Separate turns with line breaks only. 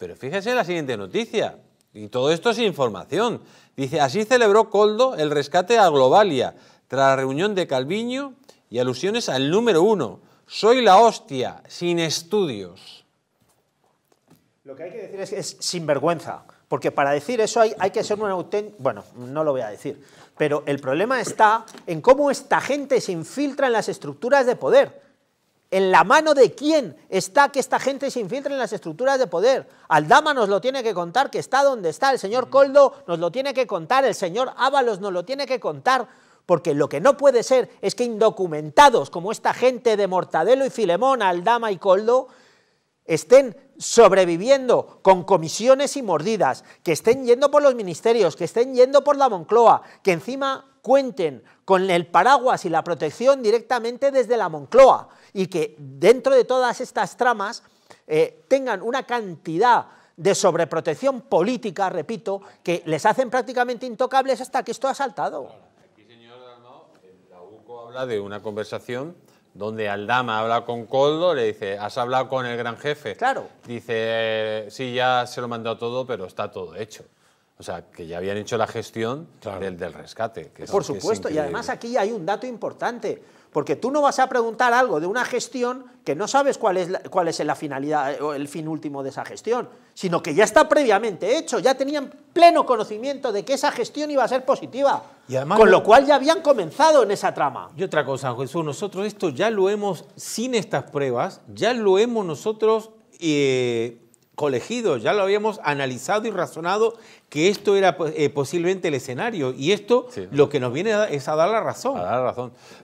Pero fíjese la siguiente noticia, y todo esto es información. Dice, así celebró Coldo el rescate a Globalia, tras la reunión de Calviño y alusiones al número uno. Soy la hostia, sin
estudios.
Lo que hay que decir es, que es sinvergüenza, porque para decir eso hay, que ser un auténtico... Bueno, no lo voy a decir, pero el problema está en cómo esta gente se infiltra en las estructuras de poder. ¿En la mano de quién está que esta gente se infiltre en las estructuras de poder? Aldama nos lo tiene que contar, que está donde está. El señor mm. Coldo nos lo tiene que contar. El señor Ábalos nos lo tiene que contar. Porque lo que no puede ser es que indocumentados como esta gente de Mortadelo y Filemón, Aldama y Coldo, estén sobreviviendo con comisiones y mordidas, que estén yendo por los ministerios, que estén yendo por la Moncloa, que encima cuenten con el paraguas y la protección directamente desde la Moncloa y que dentro de todas estas tramas eh, tengan una cantidad de sobreprotección política, repito, que les hacen prácticamente intocables hasta que esto ha saltado. Aquí, señor
el la UCO habla de una conversación donde Aldama habla con Coldo, le dice, has hablado con el gran jefe. Claro. Dice, sí, ya se lo mandó todo, pero está todo hecho. O sea, que ya habían hecho la gestión del, del, rescate. Por supuesto, y además
aquí hay un dato importante, porque tú no vas a preguntar algo de una gestión que no sabes cuál es, la, cuál es la finalidad eh, o el fin último de esa gestión, sino que ya está previamente hecho, ya tenían pleno conocimiento de que esa gestión iba a ser positiva. Y además con lo cual ya habían comenzado en esa trama.
Y otra cosa, Jesús, nosotros esto ya lo hemos, sin estas pruebas, ya lo hemos nosotros... Eh, colegido ya lo habíamos analizado y razonado que esto era eh, posiblemente el escenario y esto lo que nos viene es a dar la razón. A dar la razón.